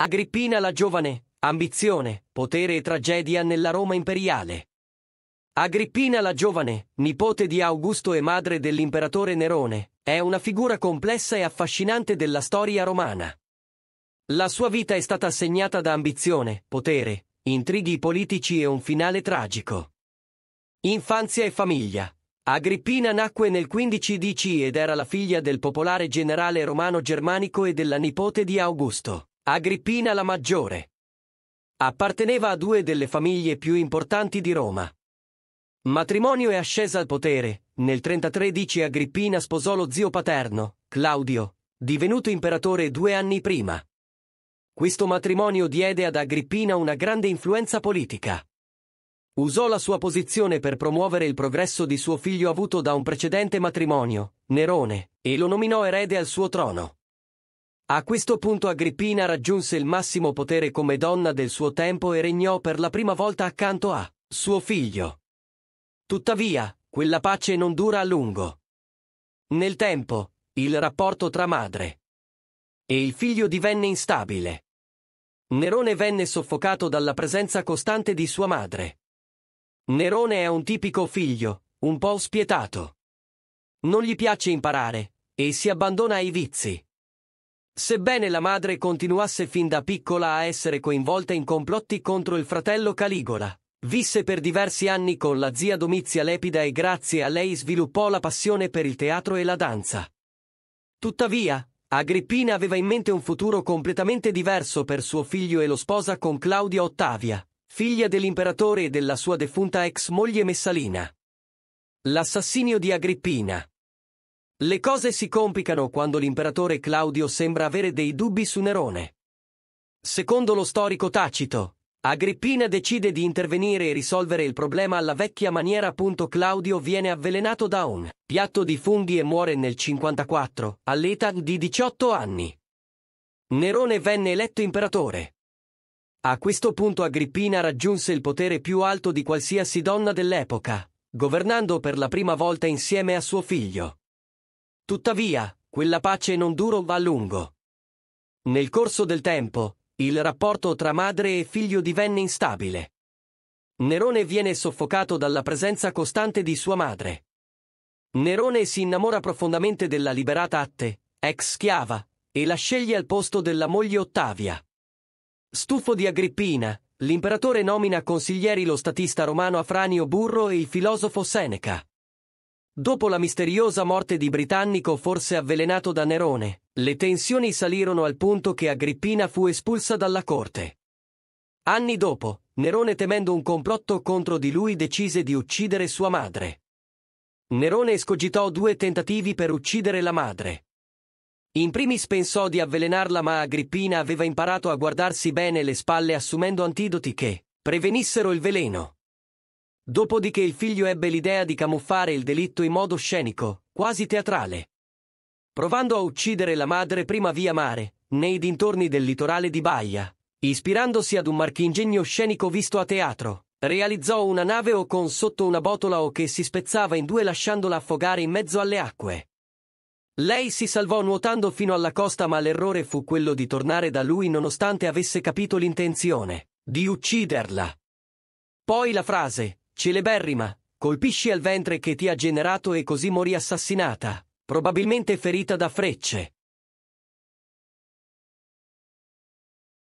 Agrippina la giovane, ambizione, potere e tragedia nella Roma imperiale. Agrippina la giovane, nipote di Augusto e madre dell'imperatore Nerone, è una figura complessa e affascinante della storia romana. La sua vita è stata segnata da ambizione, potere, intrighi politici e un finale tragico. Infanzia e famiglia. Agrippina nacque nel 15 DC ed era la figlia del popolare generale romano germanico e della nipote di Augusto. Agrippina la Maggiore. Apparteneva a due delle famiglie più importanti di Roma. Matrimonio e ascesa al potere, nel 33 dice Agrippina sposò lo zio paterno, Claudio, divenuto imperatore due anni prima. Questo matrimonio diede ad Agrippina una grande influenza politica. Usò la sua posizione per promuovere il progresso di suo figlio avuto da un precedente matrimonio, Nerone, e lo nominò erede al suo trono. A questo punto Agrippina raggiunse il massimo potere come donna del suo tempo e regnò per la prima volta accanto a suo figlio. Tuttavia, quella pace non dura a lungo. Nel tempo, il rapporto tra madre e il figlio divenne instabile. Nerone venne soffocato dalla presenza costante di sua madre. Nerone è un tipico figlio, un po' spietato. Non gli piace imparare, e si abbandona ai vizi. Sebbene la madre continuasse fin da piccola a essere coinvolta in complotti contro il fratello Caligola, visse per diversi anni con la zia Domizia Lepida e grazie a lei sviluppò la passione per il teatro e la danza. Tuttavia, Agrippina aveva in mente un futuro completamente diverso per suo figlio e lo sposa con Claudia Ottavia, figlia dell'imperatore e della sua defunta ex moglie Messalina. L'assassinio di Agrippina, le cose si complicano quando l'imperatore Claudio sembra avere dei dubbi su Nerone. Secondo lo storico Tacito, Agrippina decide di intervenire e risolvere il problema alla vecchia maniera. Claudio viene avvelenato da un piatto di funghi e muore nel 54, all'età di 18 anni. Nerone venne eletto imperatore. A questo punto Agrippina raggiunse il potere più alto di qualsiasi donna dell'epoca, governando per la prima volta insieme a suo figlio. Tuttavia, quella pace non durò a lungo. Nel corso del tempo, il rapporto tra madre e figlio divenne instabile. Nerone viene soffocato dalla presenza costante di sua madre. Nerone si innamora profondamente della liberata Atte, ex schiava, e la sceglie al posto della moglie Ottavia. Stufo di Agrippina, l'imperatore nomina consiglieri lo statista romano Afranio Burro e il filosofo Seneca. Dopo la misteriosa morte di Britannico forse avvelenato da Nerone, le tensioni salirono al punto che Agrippina fu espulsa dalla corte. Anni dopo, Nerone temendo un complotto contro di lui decise di uccidere sua madre. Nerone escogitò due tentativi per uccidere la madre. In primis pensò di avvelenarla ma Agrippina aveva imparato a guardarsi bene le spalle assumendo antidoti che prevenissero il veleno. Dopodiché il figlio ebbe l'idea di camuffare il delitto in modo scenico, quasi teatrale. Provando a uccidere la madre prima via mare, nei dintorni del litorale di Baia, ispirandosi ad un marchingegno scenico visto a teatro, realizzò una nave o con sotto una botola o che si spezzava in due lasciandola affogare in mezzo alle acque. Lei si salvò nuotando fino alla costa ma l'errore fu quello di tornare da lui nonostante avesse capito l'intenzione, di ucciderla. Poi la frase, celeberrima, colpisci al ventre che ti ha generato e così morì assassinata, probabilmente ferita da frecce.